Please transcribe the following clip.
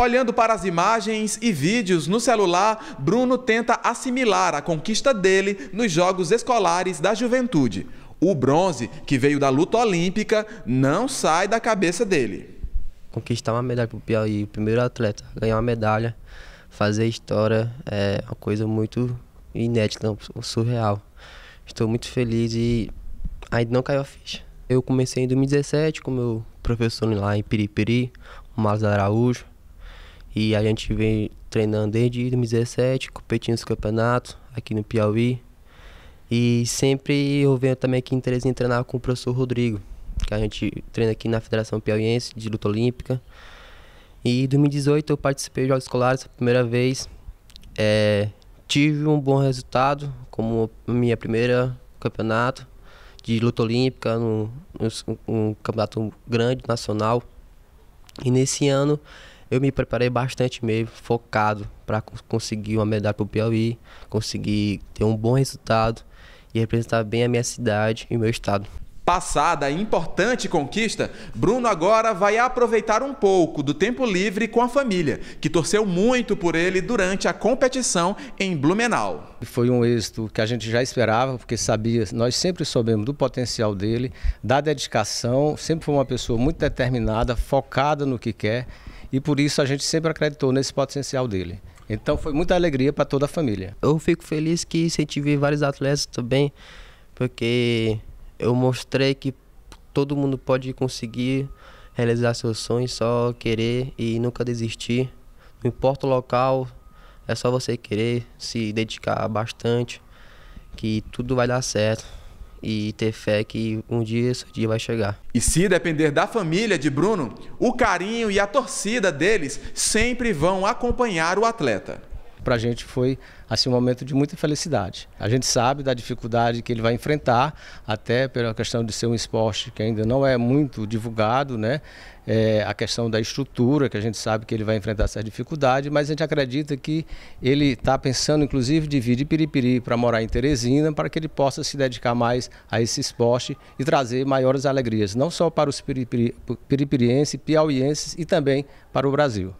Olhando para as imagens e vídeos no celular, Bruno tenta assimilar a conquista dele nos Jogos Escolares da Juventude. O bronze, que veio da luta olímpica, não sai da cabeça dele. Conquistar uma medalha para o Piauí, o primeiro atleta, ganhar uma medalha, fazer história, é uma coisa muito inédita, surreal. Estou muito feliz e ainda não caiu a ficha. Eu comecei em 2017 com meu professor lá em Piripiri, o Marcos Araújo. E a gente vem treinando desde 2017, competindo nos campeonatos aqui no Piauí. E sempre eu venho também aqui em Terezinha treinar com o professor Rodrigo, que a gente treina aqui na Federação Piauiense de Luta Olímpica. E em 2018 eu participei de Jogos Escolares pela primeira vez. É, tive um bom resultado, como minha primeira campeonato de luta olímpica, num, um campeonato grande, nacional. E nesse ano eu me preparei bastante mesmo, focado para conseguir uma medalha para o Piauí, conseguir ter um bom resultado e representar bem a minha cidade e meu estado. Passada a importante conquista, Bruno agora vai aproveitar um pouco do tempo livre com a família, que torceu muito por ele durante a competição em Blumenau. Foi um êxito que a gente já esperava, porque sabia, nós sempre soubemos do potencial dele, da dedicação, sempre foi uma pessoa muito determinada, focada no que quer e por isso a gente sempre acreditou nesse potencial dele. Então foi muita alegria para toda a família. Eu fico feliz que incentivei vários atletas também, porque eu mostrei que todo mundo pode conseguir realizar seus sonhos, só querer e nunca desistir. Não importa o local, é só você querer se dedicar bastante, que tudo vai dar certo e ter fé que um dia esse dia vai chegar. E se depender da família de Bruno, o carinho e a torcida deles sempre vão acompanhar o atleta para a gente foi assim um momento de muita felicidade. A gente sabe da dificuldade que ele vai enfrentar, até pela questão de ser um esporte que ainda não é muito divulgado, né? É, a questão da estrutura, que a gente sabe que ele vai enfrentar essa dificuldade, mas a gente acredita que ele está pensando, inclusive, de vir de Piripiri para morar em Teresina, para que ele possa se dedicar mais a esse esporte e trazer maiores alegrias, não só para os piripiri, piripirienses, piauienses e também para o Brasil.